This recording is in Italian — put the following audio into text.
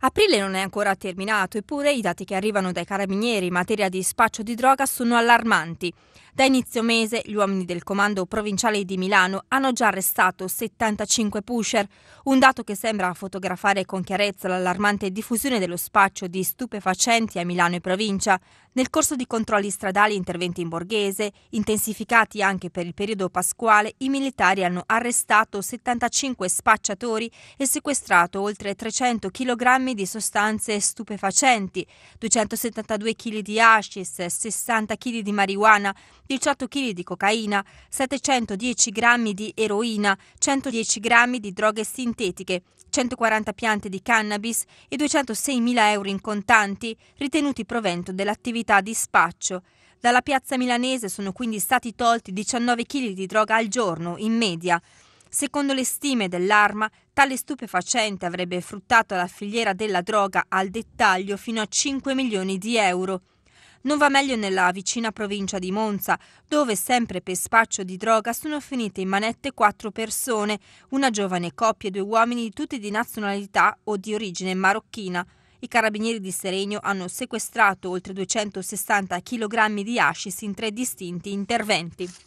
Aprile non è ancora terminato, eppure i dati che arrivano dai carabinieri in materia di spaccio di droga sono allarmanti. Da inizio mese gli uomini del comando provinciale di Milano hanno già arrestato 75 pusher, un dato che sembra fotografare con chiarezza l'allarmante diffusione dello spaccio di stupefacenti a Milano e provincia, nel corso di controlli stradali e interventi in borghese, intensificati anche per il periodo pasquale, i militari hanno arrestato 75 spacciatori e sequestrato oltre 300 kg di sostanze stupefacenti, 272 kg di hashish, 60 kg di marijuana, 18 kg di cocaina, 710 g di eroina, 110 g di droghe sintetiche, 140 piante di cannabis e 206.000 euro in contanti ritenuti provento dell'attività di spaccio. Dalla piazza milanese sono quindi stati tolti 19 kg di droga al giorno, in media. Secondo le stime dell'arma, tale stupefacente avrebbe fruttato la filiera della droga al dettaglio fino a 5 milioni di euro. Non va meglio nella vicina provincia di Monza, dove sempre per spaccio di droga sono finite in manette quattro persone, una giovane coppia e due uomini tutti di nazionalità o di origine marocchina. I carabinieri di Serenio hanno sequestrato oltre 260 kg di ascis in tre distinti interventi.